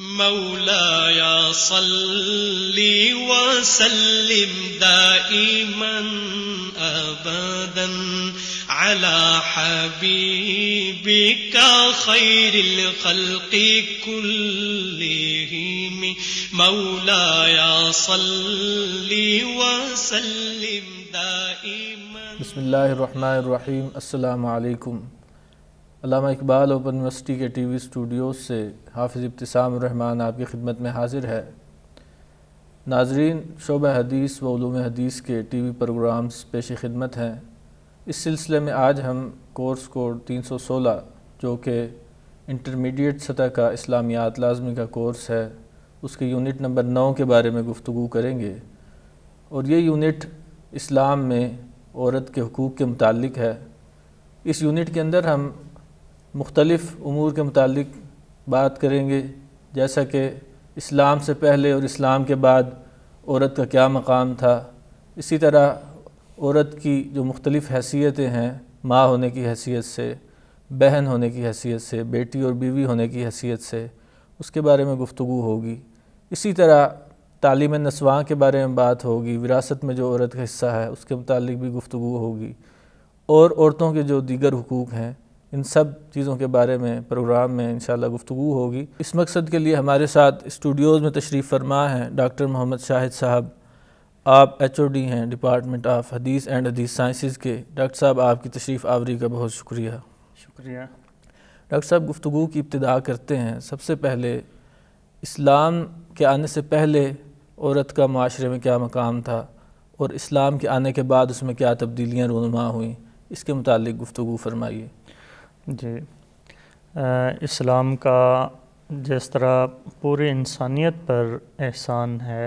مولاي صل وسلم دائما ابدا على حبيبك خير الخلق كلهم مولاي صل وسلم دائما بسم الله الرحمن الرحيم السلام عليكم Allama Iqbal open university के वी studio से हाफिज़ इब्तसाम रहमान आपकी खिदमत में हाजिर है नाजरीन शोब हदीस वलूम हदीस के टी वी प्रोग्राम्स पेश खिदमत हैं इस सिलसिले में आज हम कोर्स कोड तीन सौ सोलह जो कि इंटरमीडिएट सतह का इस्लामियात लाजमी का कोर्स है उसके यूनिट नंबर नौ के बारे में गुफ्तु करेंगे और ये यूनिट इस्लाम में औरत के हकूक़ के मतलब है इस यूनिट के अंदर हम मुख्तलफ़ अमूर के मतलब बात करेंगे जैसा कि इस्लाम से पहले और इस्लाम के बाद औरत का क्या मकाम था इसी तरह औरत की जो मुख्तलिफ़ हैसियतें हैं माँ होने की हैसियत से बहन होने की हैसियत से बेटी और बीवी होने की हैसियत से उसके बारे में गुफ्तु होगी इसी तरह तालीम नस्वाँ के बारे में बात होगी विरासत में जो औरत का हिस्सा है उसके मतलब भी गुफ्तु होगी और औरतों के जो दीगर हकूक़ हैं इन सब चीज़ों के बारे में प्रोग्राम में इन गुफ्तु होगी इस मकसद के लिए हमारे साथ स्टूडियोज़ में तशरीफ़ फरमा हैं डॉक्टर मोहम्मद शाहिद साहब आप एच ओ डी हैं डिपार्टमेंट ऑफ हदीस एंड हदीस साइंसिस के डॉक्टर साहब आपकी तशरीफ़ आवरी का बहुत शुक्रिया शुक्रिया डॉक्टर साहब गुफ्तु की इब्तदा करते हैं सबसे पहले इस्लाम के आने से पहले औरत का माशरे में क्या मकाम था और इस्लाम के आने के बाद उसमें क्या तब्दीलियाँ रूनमा हुई इसके मुतालिक गुफ्तु फरमाइए जी आ, इस्लाम का जिस तरह पूरी इंसानियत पर एहसान है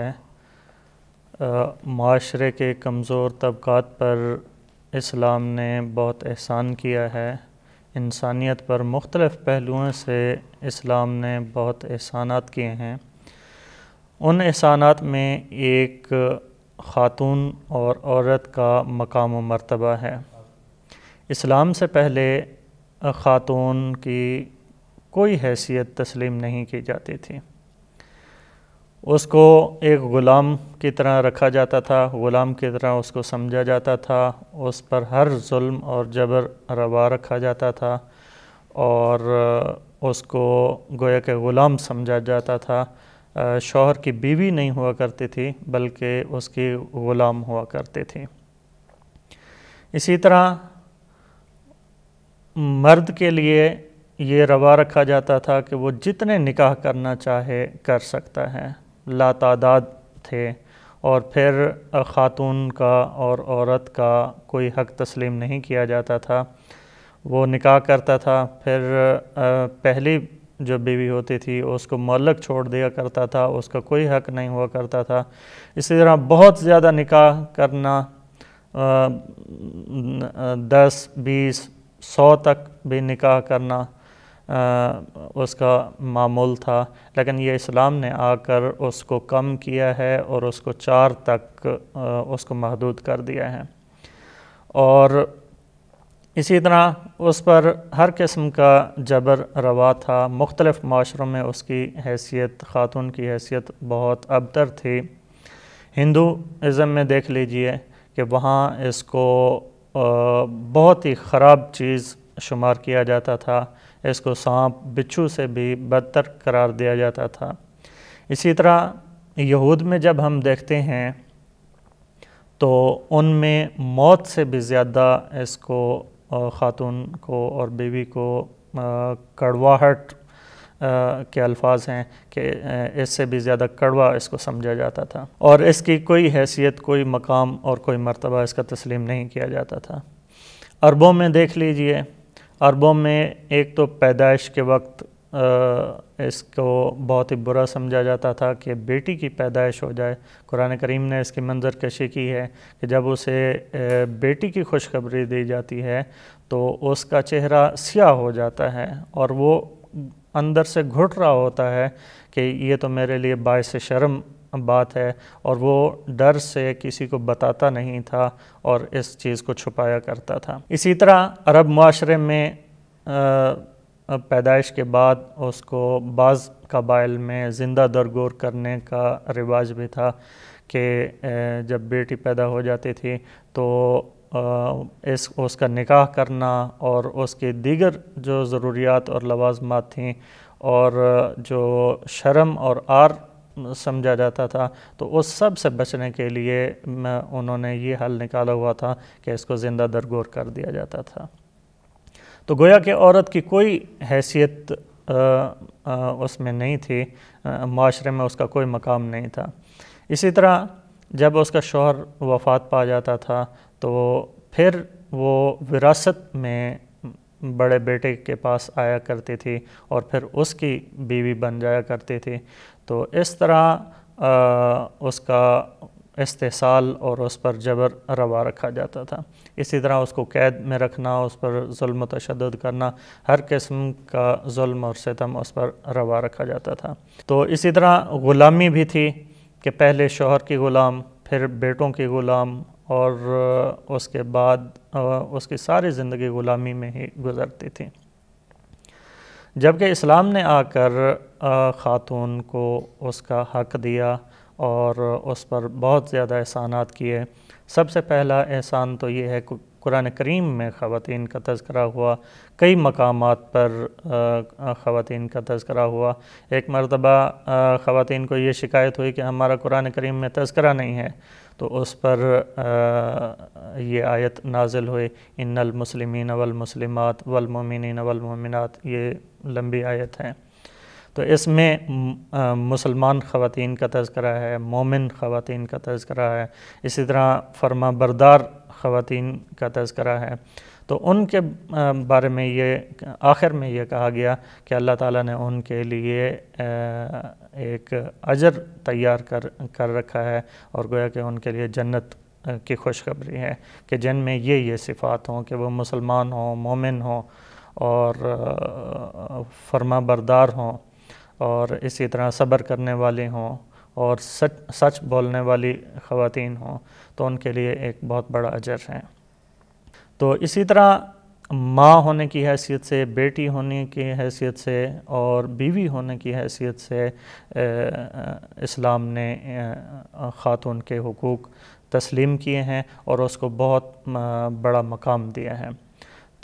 माशरे के कमज़ोर तबक़ात पर इस्लाम ने बहुत एहसान किया है इंसानियत पर मुख्तलफ़ पहलुओं से इस्लाम ने बहुत एहसानात किए हैं उन एहसानात में एक ख़ातून और औरत का मकाम मरतबा है इस्लाम से पहले ख़ातून की कोई हैसियत तस्लीम नहीं की जाती थी उसको एक ग़ुलाम की तरह रखा जाता था ग़ुलाम की तरह उसको समझा जाता था उस पर हर जुल्म और जबर रवा रखा जाता था और उसको गोया के ग़ुलाम समझा जाता था शोहर की बीवी नहीं हुआ करती थी बल्कि उसकी ग़ुलाम हुआ करती थी इसी तरह मर्द के लिए ये रवा रखा जाता था कि वो जितने निकाह करना चाहे कर सकता है लातादाद थे और फिर ख़ातून का और औरत का कोई हक तस्लीम नहीं किया जाता था वो निकाह करता था फिर पहली जो बीवी होती थी उसको मलक छोड़ दिया करता था उसका कोई हक नहीं हुआ करता था इसी तरह बहुत ज़्यादा निकाह करना दस बीस सौ तक भी निकाह करना आ, उसका मामूल था लेकिन ये इस्लाम ने आकर उसको कम किया है और उसको चार तक आ, उसको महदूद कर दिया है और इसी तरह उस पर हर किस्म का जबर रवा था मुख्तलफ़ माशरों में उसकी हैसियत ख़ातून की हैसियत बहुत अबतर थी हिंदू इज़म में देख लीजिए कि वहाँ इसको बहुत ही ख़राब चीज़ शुमार किया जाता था इसको सांप बिच्छू से भी बदतर करार दिया जाता था इसी तरह यहूद में जब हम देखते हैं तो उनमें मौत से भी ज़्यादा इसको ख़ातून को और बीवी को कड़वाहट के अल्फाज हैं कि इससे भी ज़्यादा कड़वा इसको समझा जाता था और इसकी कोई हैसियत कोई मकाम और कोई मरतबा इसका तस्लीम नहीं किया जाता था अरबों में देख लीजिए अरबों में एक तो पैदाइश के वक्त इसको बहुत ही बुरा समझा जाता था कि बेटी की पैदाइश हो जाए कुरान करीम ने इसकी मंजर कशी की है कि जब उसे बेटी की खुशखबरी दी जाती है तो उसका चेहरा स्याह हो जाता है और वो अंदर से घुट रहा होता है कि ये तो मेरे लिए बायस शर्म बात है और वो डर से किसी को बताता नहीं था और इस चीज़ को छुपाया करता था इसी तरह अरब माशरे में पैदाइश के बाद उसको बाज़ कबाइल में ज़िंदा दरगोर करने का रिवाज भी था कि जब बेटी पैदा हो जाती थी तो इस उसका निकाह करना और उसके दीगर जो ज़रूरियात और लवाजमात थी और जो शर्म और आर समझा जाता था तो उस सब से बचने के लिए उन्होंने ये हल निकाला हुआ था कि इसको ज़िंदा दरगोर कर दिया जाता था तो गोया कि औरत की कोई हैसियत उसमें नहीं थी माशरे में उसका कोई मकाम नहीं था इसी तरह जब उसका शोहर वफात पा जाता था तो फिर वो विरासत में बड़े बेटे के पास आया करती थी और फिर उसकी बीवी बन जाया करती थी तो इस तरह आ, उसका इस्तेसाल और उस पर जबर रवा रखा जाता था इसी तरह उसको कैद में रखना उस पर जुल्म तशद करना हर किस्म का जुल्म और सितम उस पर रवा रखा जाता था तो इसी तरह ग़ुलामी भी थी कि पहले शोहर की ग़ुलाम फिर बेटों की ग़ुलाम और उसके बाद उसकी सारी ज़िंदगी ग़ुलामी में ही गुज़रती थी जबकि इस्लाम ने आकर ख़ातून को उसका हक़ दिया और उस पर बहुत ज़्यादा एहसानात किए सबसे पहला एहसान तो ये है कुरान करीम में ख़वान का तस्करा हुआ कई मकाम पर ख़वान का तस्करा हुआ एक मरतबा ख़वान को ये शिकायत हुई कि हमारा कुरान करीम में तस्करा नहीं है तो उस पर आ, ये आयत नाजिल हुई इनमसलिमिन वलमसलिमत वलमिन वलमिनत ये लंबी आयत हैं तो इसमें मुसलमान ख़वान का तस्करा है मोमिन ख़वान का तस्करा है इसी तरह फर्मा बरदार ख़वान का तस्करा है तो उनके बारे में ये आखिर में ये कहा गया कि अल्लाह ताला ने उनके लिए एक अजर तैयार कर कर रखा है और गोया कि उनके लिए जन्नत की खुशखबरी है कि जिनमें ये ये सिफ़ात हों कि वो मुसलमान हों मोमिन हों और फर्मा बरदार हों और इसी तरह सब्र करने वाले हों और सच सच बोलने वाली ख़वान हों तो उनके लिए एक बहुत बड़ा अजर है तो इसी तरह माँ होने की हैसियत से बेटी होने की हैसियत से और बीवी होने की हैसियत से इस्लाम ने ख़ातून के हकूक़ तस्लीम किए हैं और उसको बहुत बड़ा मकाम दिया है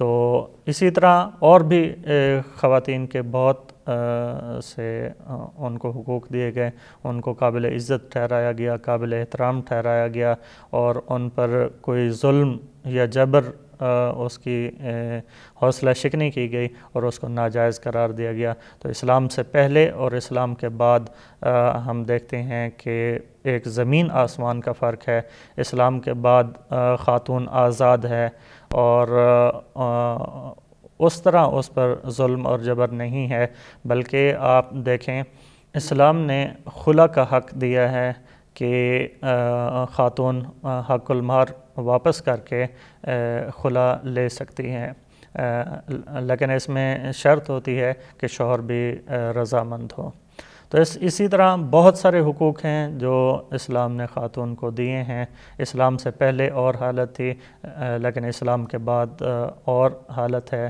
तो इसी तरह और भी ख़वान के बहुत से उनको हकूक़ दिए गए उनको काबिल इज़्ज़त ठहराया गया काबिल एहतराम ठहराया गया और उन पर कोई जुल्म या जबर उसकी हौसला शिकनी की गई और उसको नाजायज़ करार दिया गया तो इस्लाम से पहले और इस्लाम के बाद हम देखते हैं कि एक ज़मीन आसमान का फ़र्क है इस्लाम के बाद ख़ातून आज़ाद है और उस तरह उस पर जुल्म और जबर नहीं है बल्कि आप देखें इस्लाम ने खुला का हक दिया है कि ख़ातून हकुलमार वापस करके खुला ले सकती हैं लेकिन इसमें शर्त होती है कि शोहर भी रजामंद हो तो इस इसी तरह बहुत सारे हुकूक़ हैं जो इस्लाम ने ख़ातून को दिए हैं इस्लाम से पहले और हालत थी लेकिन इस्लाम के बाद और हालत है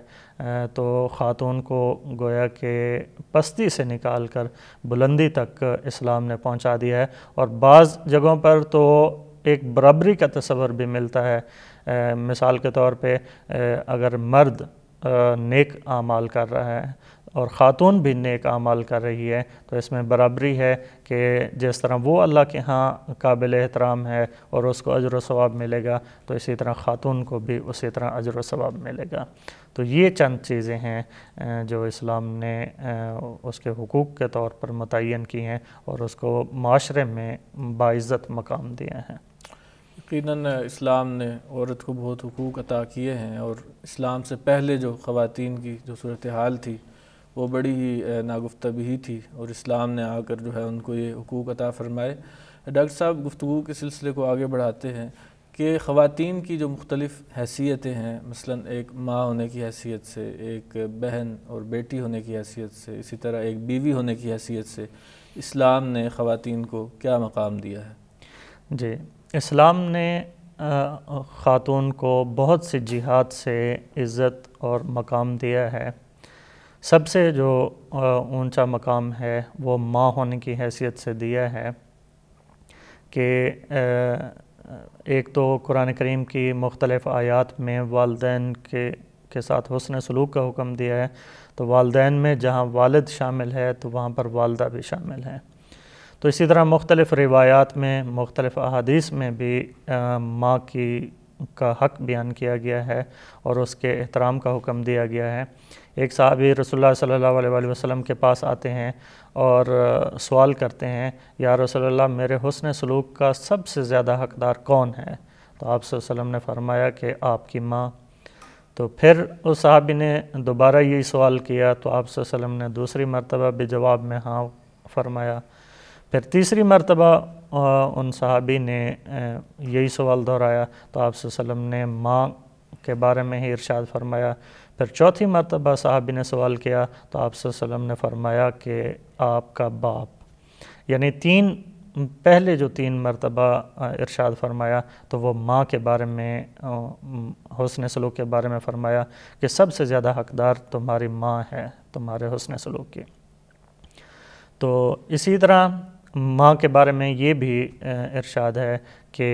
तो ख़ातून को गोया के पस्ती से निकाल कर बुलंदी तक इस्लाम ने पहुंचा दिया है और बाज़ जगहों पर तो एक बराबरी का तस्वर भी मिलता है मिसाल के तौर पर अगर मर्द नेक आमाल कर रहा है और ख़ातून भी नेक अमाल कर रही है तो इसमें बराबरी है कि जिस तरह वो अल्लाह के यहाँ काबिल एहतराम है और उसको अजर सवाब मिलेगा तो इसी तरह ख़ातून को भी उसी तरह अजर सवाब मिलेगा तो ये चंद चीज़ें हैं जो इस्लाम ने उसके हकूक़ के तौर पर मुतन की हैं और उसको माशरे में बाज़त मकाम दिए हैं यकीन इस्लाम ने औरत को बहुत हकूक़ अता किए हैं और इस्लाम से पहले जो ख़वान की जो सूरत हाल थी वो बड़ी ही नागुफ्ता भी थी और इस्लाम ने आकर जो है उनको ये हकूक अता फ़रमाए डॉक्टर साहब गुफ्तु के सिलसिले को आगे बढ़ाते हैं कि ख़वान की जो मुख्तलिफ़ हैसियतें हैं मसलन एक माँ होने की हैसियत से एक बहन और बेटी होने की हैसियत से इसी तरह एक बीवी होने की हैसियत से इस्लाम ने ख़वान को क्या मकाम दिया है जी इस्लाम ने ख़ातून को बहुत से जिहाद से इज़्ज़त और मकाम दिया है सबसे जो ऊंचा मकाम है वो माँ होने की हैसियत से दिया है कि एक तो कुरान करीम की मुख्तलफ़ आयात में वालदेन के के साथ हसन सलूक का हुक्म दिया है तो वालदेन में जहाँ वालद शामिल है तो वहाँ पर वालदा भी शामिल है तो इसी तरह मुख्तलिफ़ रिवायात में मुख्तलिफ़ अहादीस में भी माँ की का हक बयान किया गया है और उसके एहतराम का हुक्म दिया गया है एक साहब रसोल्ला सल्ला वसलम के पास आते हैं और सवाल करते हैं या रसोल्ला मेरे हसन सलूक का सबसे ज़्यादा हकदार कौन है तो आप ने फरमाया कि आपकी माँ तो फिर उस साहबी ने दोबारा यही सवाल किया तो आप ने दूसरी मरतबा भी जवाब में हाँ फरमाया फिर तीसरी मरतबा उन साहबी ने यही सवाल दोहराया तो आप ने माँ के बारे में ही इरशाद फरमाया फिर चौथी मरतबा साहबी ने सवाल किया तो आप ने फरमाया कि आपका बाप यानी तीन पहले जो तीन मरतबा इरशाद फरमाया तो वो माँ के बारे में हसन सलूक के बारे में फ़रमाया कि सबसे ज़्यादा हकदार तुम्हारी माँ है तुम्हारे हसन सलूक की तो इसी तरह माँ के बारे में ये भी इरशाद है कि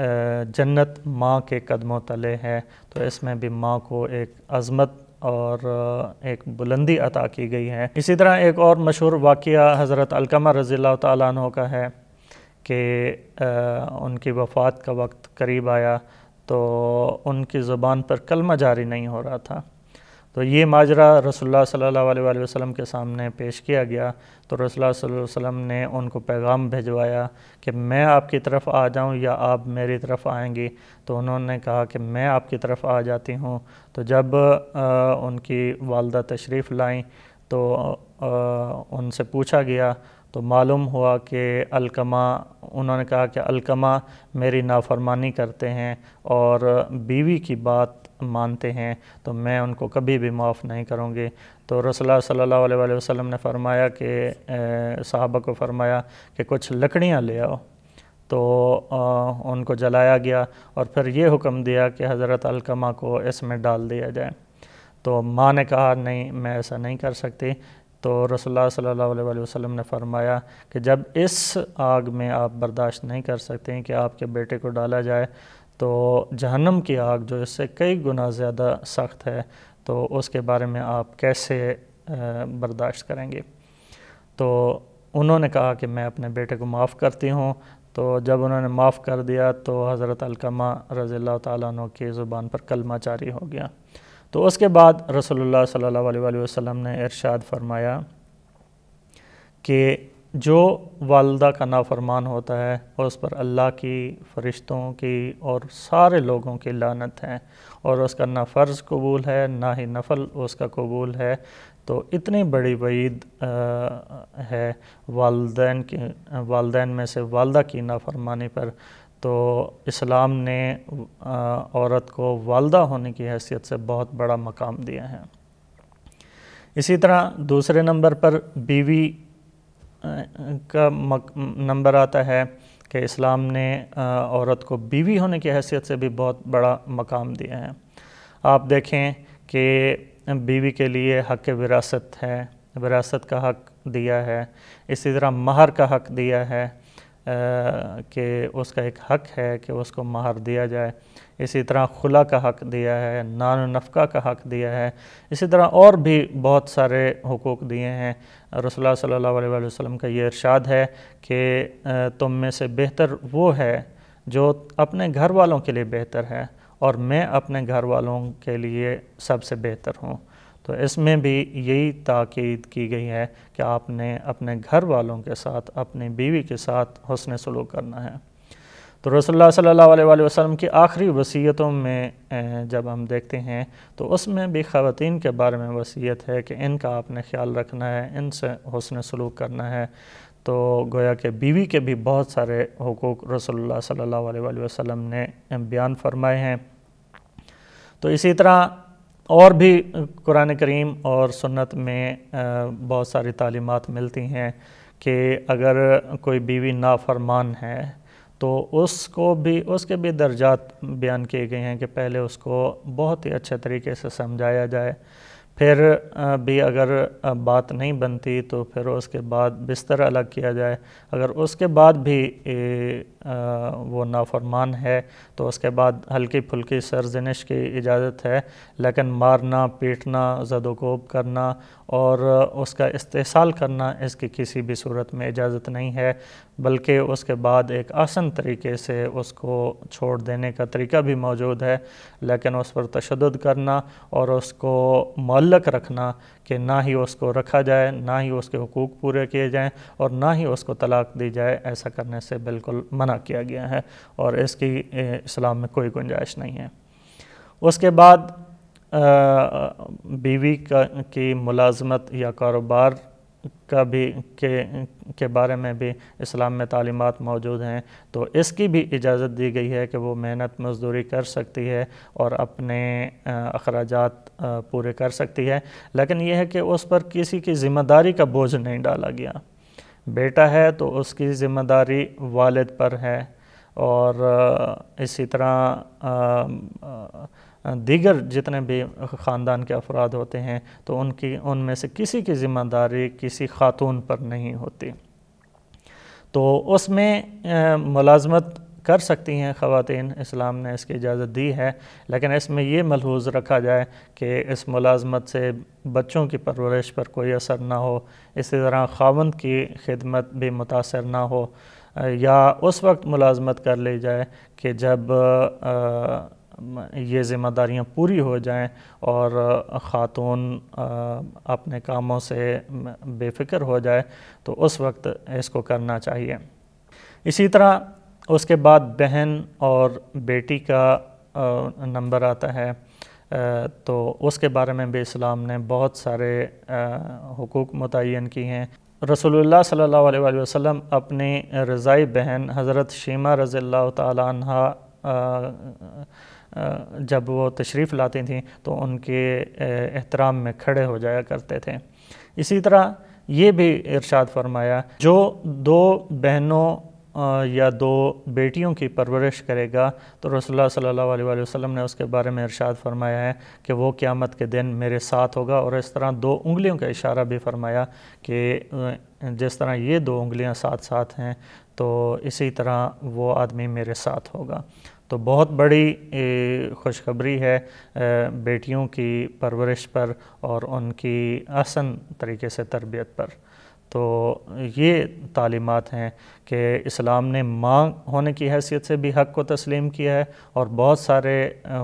जन्नत माँ के कदमों तले है तो इसमें भी माँ को एक अजमत और एक बुलंदी अता की गई है इसी तरह एक और मशहूर वाक़ हज़रत अलकमा रज़ी तु का है कि उनकी वफ़ात का वक्त करीब आया तो उनकी ज़ुबान पर कलमा जारी नहीं हो रहा था तो ये माजरा रसोल्ला सल्ला वसम के सामने पेश किया गया तो रसोल्ला वसम ने उनको पैगाम भिजवाया कि मैं आपकी तरफ आ जाऊँ या आप मेरी तरफ आएँगी तो उन्होंने कहा कि मैं आपकी तरफ आ जाती हूँ तो जब आ, उनकी वालदा तशरीफ़ लाई तो आ, उनसे पूछा गया तो मालूम हुआ कि अलकमा उन्होंने कहा कि अलकमा मेरी नाफरमानी करते हैं और बीवी की बात मानते हैं तो मैं उनको कभी भी माफ़ नहीं करूँगी तो रसोल्ला सल्ला वसम ने फरमाया कि साहबा को फरमाया कि कुछ लकड़ियाँ ले आओ तो आ, उनको जलाया गया और फिर ये हुक्म दिया कि हज़रत अलकमा को इसमें डाल दिया जाए तो माँ ने कहा नहीं मैं ऐसा नहीं कर सकती तो रसोल्ला सल्लल्लाहु अलैहि ने फरमाया कि जब इस आग में आप बर्दाश्त नहीं कर सकते कि आपके बेटे को डाला जाए तो जहन्नम की आग जो इससे कई गुना ज़्यादा सख्त है तो उसके बारे में आप कैसे बर्दाश्त करेंगे तो उन्होंने कहा कि मैं अपने बेटे को माफ़ करती हूँ तो जब उन्होंने माफ़ कर दिया तो हज़रत अलकमा रज़ी तु की ज़ुबान पर कलमा जारी हो गया तो उसके बाद रसोल्ला सल्ला वसम ने इरशाद फरमाया कि जो वालदा का नाफरमान होता है और उस पर अल्लाह की फ़रिश्तों की और सारे लोगों की लानत है और उसका ना फ़र्ज़ कबूल है ना ही नफल उसका कबूल है तो इतनी बड़ी वईद है वालदेन की वालदेन में से वालदा की नाफरमानी पर तो इस्लाम ने औरत को वालदा होने की हैसियत से बहुत बड़ा मकाम दिया है इसी तरह दूसरे नंबर पर बीवी का नंबर आता है कि इस्लाम ने औरत को बीवी होने की हैसियत से भी बहुत बड़ा मकाम दिया है आप देखें कि बीवी के लिए हक विरासत है विरासत का हक दिया है इसी तरह महर का हक दिया है कि उसका एक हक़ है कि उसको महर दिया जाए इसी तरह खुला का हक़ दिया है नान नफका का हक़ दिया है इसी तरह और भी बहुत सारे हकूक़ दिए हैं रसोल्ला सल्ला वसम का ये इरशाद है कि तुम में से बेहतर वो है जो अपने घर वालों के लिए बेहतर है और मैं अपने घर वालों के लिए सबसे बेहतर हूँ तो इसमें भी यही ताक़द की गई है कि आपने अपने घर वालों के साथ अपनी बीवी के साथ हसन सलूक करना है तो रसोल्ला सल्ला वसलम की आखिरी वसीयतों में जब हम देखते हैं तो उसमें भी ख़वान के बारे में वसीयत है कि इनका आपने ख्याल रखना है इनसे हसन सलूक करना है तो गोया के बीवी के भी बहुत सारे हकूक़ रसोल्ला सल्ला वसलम ने बयान फरमाए हैं तो इसी तरह और भी कुरान करीम और सुन्नत में बहुत सारी तालीमत मिलती हैं कि अगर कोई बीवी नाफरमान है तो उसको भी उसके भी दर्जात बयान किए गए हैं कि पहले उसको बहुत ही अच्छे तरीके से समझाया जाए फिर भी अगर बात नहीं बनती तो फिर उसके बाद बिस्तर अलग किया जाए अगर उसके बाद भी वो नाफरमान है तो उसके बाद हल्की फुल्की सरजनिश की इजाज़त है लेकिन मारना पीटना जदोकोब करना और उसका इस्तेसाल करना इसकी किसी भी सूरत में इजाज़त नहीं है बल्कि उसके बाद एक आसन तरीके से उसको छोड़ देने का तरीका भी मौजूद है लेकिन उस पर तशद करना और उसको मलक रखना कि ना ही उसको रखा जाए ना ही उसके हकूक़ पूरे किए जाएँ और ना ही उसको तलाक दी जाए ऐसा करने से बिल्कुल मना किया गया है और इसकी इस्लाम में कोई गुंजाइश नहीं है उसके बाद बीवी का की मुलाजमत या कारोबार का भी के के बारे में भी इस्लाम में तालीमत मौजूद हैं तो इसकी भी इजाज़त दी गई है कि वो मेहनत मजदूरी कर सकती है और अपने अखराज पूरे कर सकती है लेकिन यह है कि उस पर किसी की ज़िम्मेदारी का बोझ नहीं डाला गया बेटा है तो उसकी ज़िम्मेदारी वालिद पर है और इसी तरह आ, आ, आ, दीगर जितने भी ख़ानदान के अफराद होते हैं तो उनकी उनमें से किसी की ज़िम्मेदारी किसी खातून पर नहीं होती तो उसमें मुलाजमत कर सकती हैं ख़वान इस्लाम ने इसकी इजाज़त दी है लेकिन इसमें यह मलहूज रखा जाए कि इस मुलाजमत से बच्चों की परवरिश पर कोई असर ना हो इसी तरह खावंद की खिदमत भी मुतासर ना हो या उस वक्त मुलाजमत कर ली जाए कि जब आ, ये ज़िम्मेदारियाँ पूरी हो जाएं और ख़ातून अपने कामों से बेफिक्र हो जाए तो उस वक्त इसको करना चाहिए इसी तरह उसके बाद बहन और बेटी का नंबर आता है तो उसके बारे में भी इस्लाम ने बहुत सारे हकूक़ मुतन किए हैं रसोल्ला सल्ला वसम अपनी रज़ाई बहन हज़रत शीमा रज़ी त जब वो तशरीफ़ लाती थी तो उनके एहतराम में खड़े हो जाया करते थे इसी तरह ये भी इरशाद फरमाया जो दो बहनों या दो बेटियों की परवरिश करेगा तो रसोल्ला सल्लल्लाहु अलैहि वसल्लम ने उसके बारे में इरशाद फरमाया है कि वो क़्यामत के दिन मेरे साथ होगा और इस तरह दो उंगलियों का इशारा भी फरमाया कि जिस तरह ये दो उंगलियां साथ साथ हैं तो इसी तरह वो आदमी मेरे साथ होगा तो बहुत बड़ी खुशखबरी है बेटियों की परवरिश पर और उनकी आसन तरीके से तरबियत पर तो ये तालीमत हैं कि इस्लाम ने माँ होने की हैसियत से भी हक़ को तस्लीम किया है और बहुत सारे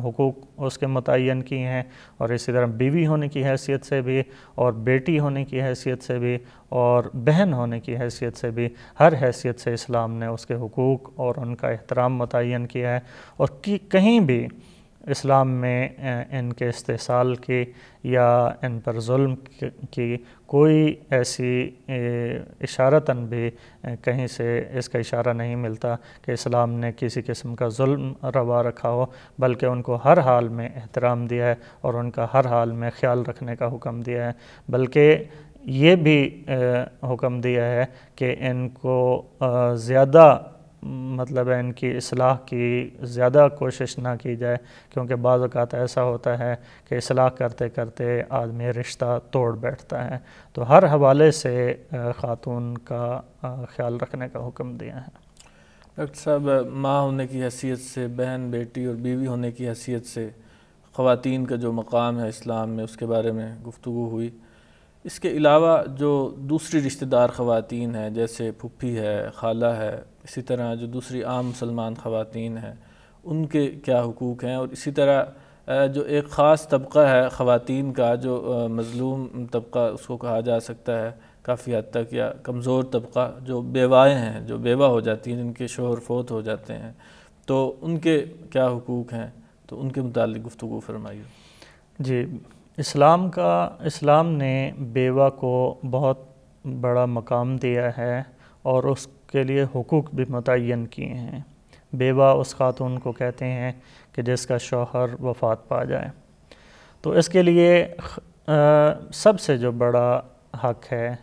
हकूक़ उसके मुतन किए हैं और इसी तरह बीवी होने की हैसियत से भी और बेटी होने की हैसियत से भी और बहन होने की हैसियत से भी हर हैसियत से इस्लाम ने उसके हकूक़ और उनका एहतराम मुतन किया है और कि कहीं भी इस्लाम में इनके इस्तेसाल की या इन पर जुल्म की कोई ऐसी इशारतन भी कहीं से इसका इशारा नहीं मिलता कि इस्लाम ने किसी किस्म का जुल्म रवा रखा हो बल्कि उनको हर हाल में एहतराम दिया है और उनका हर हाल में ख्याल रखने का हुक्म दिया है बल्कि ये भी हुक्म दिया है कि इनको ज़्यादा मतलब है इनकी असलाह की ज़्यादा कोशिश ना की जाए क्योंकि बाज़ात ऐसा होता है कि असलाह करते करते आदमी रिश्ता तोड़ बैठता है तो हर हवाले से ख़ातून का ख्याल रखने का हुक्म दिया है डॉक्टर साहब माँ होने की हैसियत से बहन बेटी और बीवी होने की हैसियत से ख़वान का जो मकाम है इस्लाम में उसके बारे में गुफ्तु हुई इसके अलावा जो दूसरी रिश्तेदार ख़वातीन हैं जैसे पुप्पी है खाला है इसी तरह जो दूसरी आम मुसलमान ख़वातीन हैं उनके क्या हकूक़ हैं और इसी तरह जो एक ख़ास तबका है ख़वातीन का जो मज़लूम तबका उसको कहा जा सकता है काफ़ी हद तक या कमज़ोर तबका जो बेवाएँ हैं जो बेवा हो जाती हैं जिनके शोहर फोत हो जाते हैं तो उनके क्या हकूक़ हैं तो उनके मुतल गुफ्तु फरमाइए जी इस्लाम का इस्लाम ने बेवा को बहुत बड़ा मकाम दिया है और उसके लिए हकूक़ भी मुतन किए हैं बेवा उस खातून को कहते हैं कि जिसका शौहर वफात पा जाए तो इसके लिए सबसे जो बड़ा हक है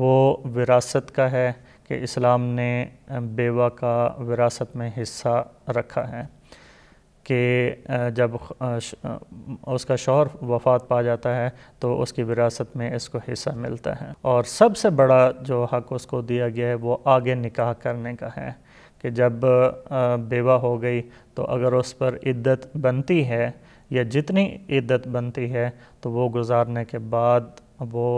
वो विरासत का है कि इस्लाम ने बेवा का विरासत में हिस्सा रखा है कि जब उसका शोहर वफात पा जाता है तो उसकी विरासत में इसको हिस्सा मिलता है और सबसे बड़ा जो हक उसको दिया गया है वो आगे निकाह करने का है कि जब बेवा हो गई तो अगर उस पर इद्दत बनती है या जितनी इद्दत बनती है तो वो गुजारने के बाद वो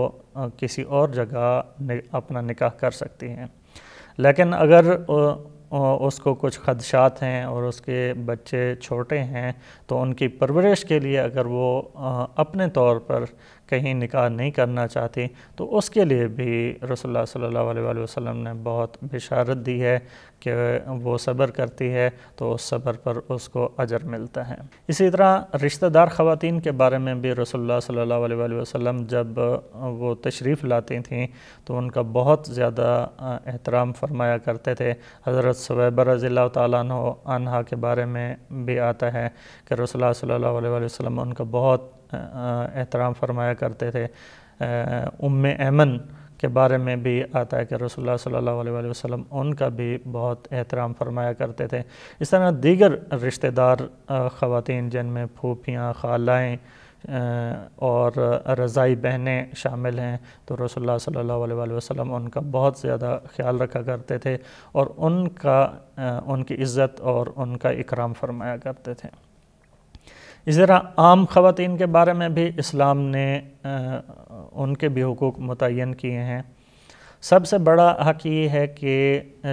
किसी और जगह अपना निकाह कर सकती हैं लेकिन अगर उसको कुछ खदशात हैं और उसके बच्चे छोटे हैं तो उनकी परवरिश के लिए अगर वो अपने तौर पर कहीं निकाह नहीं करना चाहती तो उसके लिए भी रसोल्ला सल्ला अलैहि ने बहुत बिशारत दी है कि वो सब्र करती है तो उस सब्र पर उसको अजर मिलता है इसी तरह रिश्तेदार ख़वान के बारे में भी रसोल्ला सल्ला वसम जब वो तशरीफ़ लाती थी तो उनका बहुत ज़्यादा एहतराम फरमाया करते थे हज़रत सवैबर रज़ील्ला तह के बारे में भी आता है कि रसोल्ला सल्ला वसम उनका बहुत एहतराम फरमाया करते थे उम ऐमन के बारे में भी आता है कि रसोल्ला सल्ला वसम उनका भी बहुत एहतराम फरमाया करते थे इस तरह दीगर रिश्तेदार ख़वान जिनमें फूफियाँ खालाएँ और रज़ाई बहनें शामिल हैं तो रसोल्ला सल्ला वसम उनका बहुत ज़्यादा ख्याल रखा करते थे और उनका उनकी इज़्ज़त और उनका इकराम फरमाया करते थे इसी तरह आम ख़वान के बारे में भी इस्लाम ने आ, उनके भी हकूक़ मुतन किए हैं सबसे बड़ा हक़ ये है कि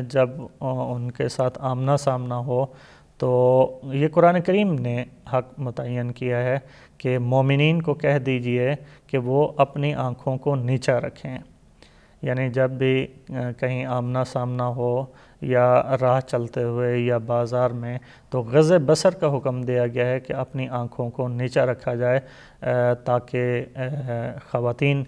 जब उनके साथ आमना सामना हो तो ये कुरान करीम ने हक़ मुतन किया है कि मोमिन को कह दीजिए कि वो अपनी आँखों को नीचा रखें यानी जब भी कहीं आमना सामना हो या राह चलते हुए या बाज़ार में तो गज़ बसर का हुक्म दिया गया है कि अपनी आँखों को नीचा रखा जाए ताकि ख़वान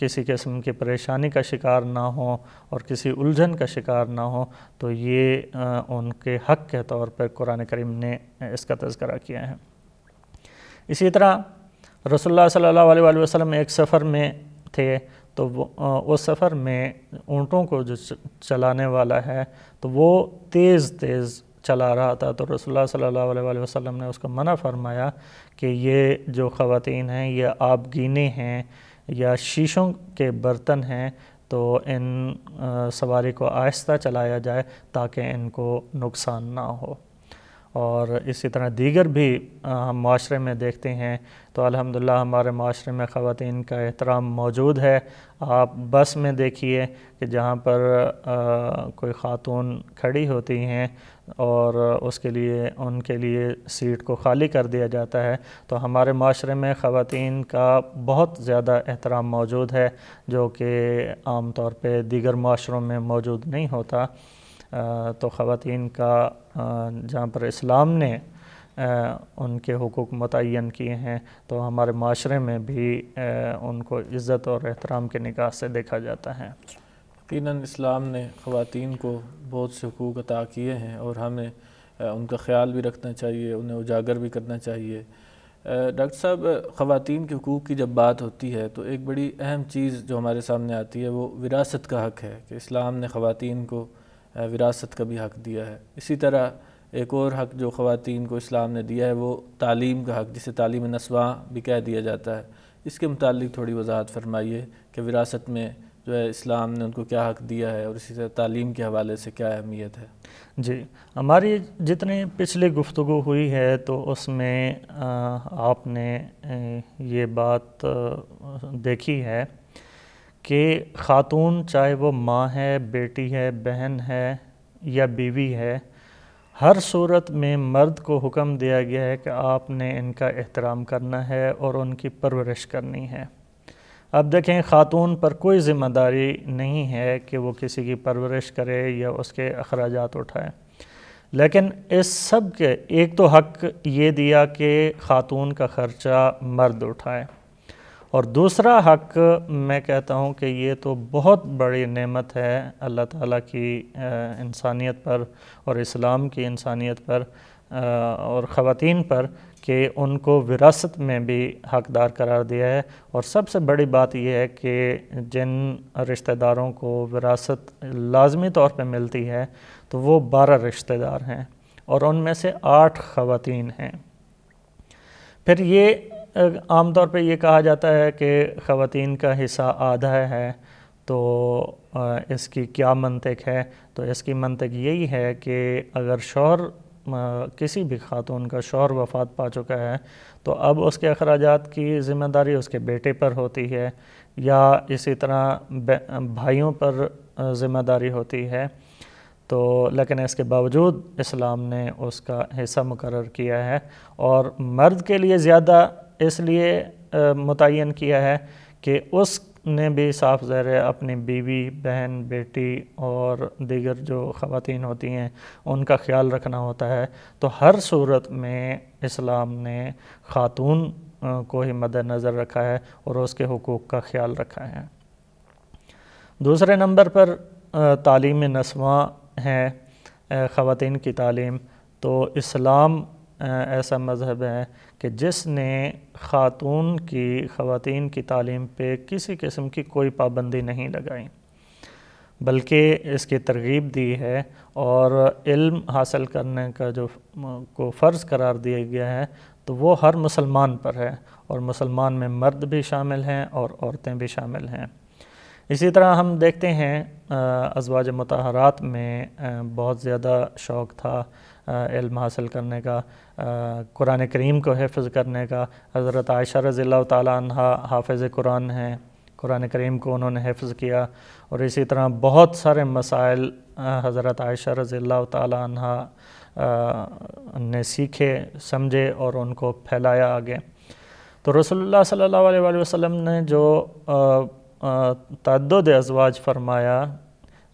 किसी किस्म की परेशानी का शिकार ना हो और किसी उलझन का शिकार ना हो तो ये उनके हक़ के तौर पर कुरान करीम ने इसका तस्करा किया है इसी तरह रसोल्ला सल्ला वसम एक सफ़र में थे तो वो उस सफ़र में ऊँटों को जो चलाने वाला है तो वो तेज़ तेज़ चला रहा था तो रसोल्ला सल्ला वसम ने उसको मना फरमाया कि ये जो ख़वान हैं ये गीने हैं या शीशों के बर्तन हैं तो इन सवारी को आहिस्ता चलाया जाए ताकि इनको नुकसान ना हो और इसी तरह दीगर भी हम माशरे में देखते हैं तो अल्हम्दुलिल्लाह हमारे माशरे में ख़वान का एहतराम मौजूद है आप बस में देखिए कि जहाँ पर आ, कोई ख़ातून खड़ी होती हैं और उसके लिए उनके लिए सीट को खाली कर दिया जाता है तो हमारे माशरे में ख़वान का बहुत ज़्यादा एहतराम मौजूद है जो कि आम तौर पर दीगर माशरों में मौजूद नहीं होता तो ख़वान का जहाँ पर इस्लाम ने उनके हकूक़ मुतन किए हैं तो हमारे माशरे में भी उनको इज़्ज़त और एहतराम के निकाह से देखा जाता है यकीन इस्लाम ने ख़वान को बहुत से हकूक़ अता किए हैं और हमें उनका ख्याल भी रखना चाहिए उन्हें उजागर भी करना चाहिए डॉक्टर साहब ख़वान के हकूक़ की जब बात होती है तो एक बड़ी अहम चीज़ जो हमारे सामने आती है वो विरासत का हक़ है कि इस्लाम ने ख़वान को विरासत का भी हक दिया है इसी तरह एक और हक जो ख़वान को इस्लाम ने दिया है वो तालीम का हक जिसे तालीम नस्वा भी कह दिया जाता है इसके मतलब थोड़ी वजाहत फरमाइए कि विरासत में जो है इस्लाम ने उनको क्या हक दिया है और इसी तरह तालीम के हवाले से क्या अहमियत है जी हमारी जितने पिछले गुफ्तु हुई है तो उसमें आपने ये बात देखी है कि ख़ातून चाहे वो माँ है बेटी है बहन है या बीवी है हर सूरत में मर्द को हुक्म दिया गया है कि आपने इनका एहतराम करना है और उनकी परवरिश करनी है अब देखें ख़ातून पर कोई ज़िम्मेदारी नहीं है कि वो किसी की परवरिश करे या उसके अखराज उठाए लेकिन इस सब के एक तो हक ये दिया कि ख़ातून का ख़र्चा मर्द उठाए और दूसरा हक मैं कहता हूँ कि ये तो बहुत बड़ी नेमत है अल्लाह ताला की इंसानियत पर और इस्लाम की इंसानियत पर और ख़वान पर कि उनको विरासत में भी हकदार करार दिया है और सबसे बड़ी बात यह है कि जिन रिश्तेदारों को विरासत लाजमी तौर पर मिलती है तो वो बारह रिश्तेदार हैं और उनमें से आठ ख़वान हैं फिर ये आम तौर पे ये कहा जाता है कि ख़वान का हिस्सा आधा है तो इसकी क्या मनतक है तो इसकी मनतक यही है कि अगर शोहर किसी भी खातून का शोर वफात पा चुका है तो अब उसके अखराज की ज़िम्मेदारी उसके बेटे पर होती है या इसी तरह भाइयों पर ज़िम्मेदारी होती है तो लेकिन इसके बावजूद इस्लाम ने उसका हिस्सा मुकर किया है और मर्द के लिए ज़्यादा इसलिए मुतन किया है कि उसने भी साफ ज़र अपनी बीवी बहन बेटी और दीगर जो ख़वान होती हैं उनका ख्याल रखना होता है तो हर सूरत में इस्लाम ने ख़ातून को ही मद नज़र रखा है और उसके हकूक़ का ख्याल रखा है दूसरे नंबर पर तालीम नस्वा है ख़वान की तालीम तो इस्लाम ऐसा मज़हब है कि जिसने ख़ातून की ख़वान की तालीम पर किसी किस्म की कोई पाबंदी नहीं लगाई बल्कि इसकी तरगीब दी है और इल्म हासिल करने का जो को फ़र्ज़ करार दिया गया है तो वो हर मुसलमान पर है और मुसलमान में मर्द भी शामिल हैं और औरतें भी शामिल हैं इसी तरह हम देखते हैं अजवाज मतहरात में बहुत ज़्यादा शौक़ था इल्म हासिल करने का कुरान करीम को हफ़ करने का हज़रत आयशा रज़ी तहा हाफ़ कुरान हैं कुरान करीम को उन्होंने हफ्ज़ किया और इसी तरह बहुत सारे मसाइल हज़रत आयशा रज़ी तहा ने सीखे समझे और उनको फैलाया आगे तो रसोल्ला सल्ला वसम ने जो तद अजवाज फरमाया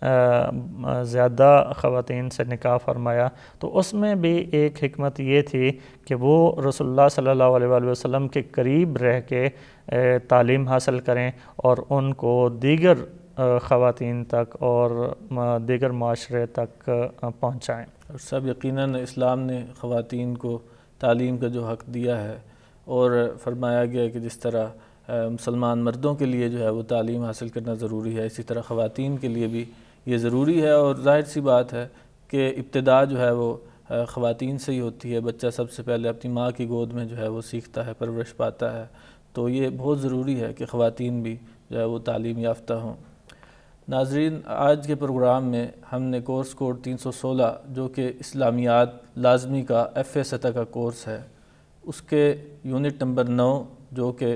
ज़्यादा ख़वान से निकाह फरमाया तो उसमें भी एक हमत ये थी कि वो रसोल्ला सल्ला वसम के करीब रह के तालीम हासिल करें और उनको दीगर ख़वान तक और दीगर माशरे तक पहुँचाएँ सब यकीन इस्लाम ने ख़वान को तालीम का जो हक़ दिया है और फरमाया गया कि जिस तरह मुसलमान मर्दों के लिए जो है वो तालीम हासिल करना ज़रूरी है इसी तरह ख़वान के लिए भी ये ज़रूरी है और जाहिर सी बात है कि इब्तदा जो है वो ख़वातीन से ही होती है बच्चा सबसे पहले अपनी माँ की गोद में जो है वो सीखता है परवरिश पाता है तो ये बहुत ज़रूरी है कि ख़वातीन भी जो है वो तालीम याफ्ता हों नाजरीन आज के प्रोग्राम में हमने कोर्स कोड 316 जो कि इस्लामियात लाजमी का एफ़ ए सतह का कोर्स है उसके यूनिट नंबर नौ जो कि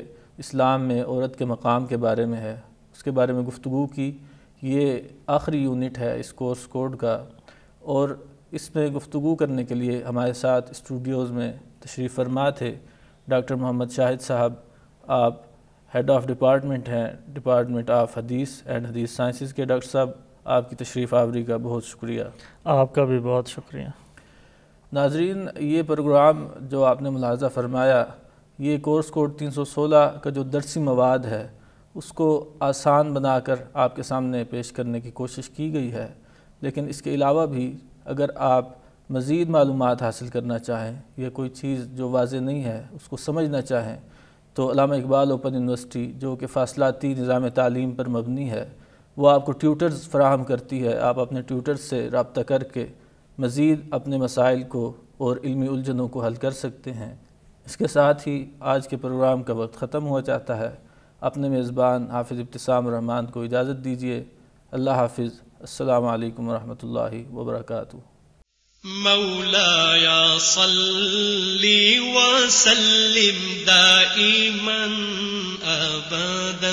इस्लाम में औरत के मकाम के बारे में है उसके बारे में गुफ्तु की ये आखिरी यूनिट है इस कोर्स कोड का और इसमें गुफ्तु करने के लिए हमारे साथ स्टूडियोज़ में तशरीफ़ फरमा थे डॉक्टर मोहम्मद शाहिद साहब आप हेड ऑफ़ डिपार्टमेंट हैं डिपार्टमेंट ऑफ हदीस एंड हदीस साइंसेस के डॉक्टर साहब आपकी तशरीफ़ आवरी का बहुत शुक्रिया आपका भी बहुत शुक्रिया नाजरीन ये प्रोग्राम जो आपने मुलाजा फरमाया ये कोर्स कोड 316 का जो दरसी मवाद है उसको आसान बनाकर आपके सामने पेश करने की कोशिश की गई है लेकिन इसके अलावा भी अगर आप मज़ीद मालूम हासिल करना चाहें या कोई चीज़ जो वाज नहीं है उसको समझना चाहें तो अलामा इकबाल ओपन यूनिवर्सिटी जो कि फासलाती निज़ाम तालीम पर मबनी है वो आपको ट्यूटर्स फ्राहम करती है आप अपने ट्यूटर्स से रबता करके मज़ीद अपने मसाइल को और इलमी उलझनों को हल कर सकते हैं इसके साथ ही आज के प्रोग्राम का वक्त ख़त्म हुआ जाता है अपने मेज़बान हाफिज़ इब्तसाम रहमान को इजाज़त दीजिए अल्लाह हाफिज़ अल्लाम वरहमल वबरक مولاي صل وسلم دائما ابدا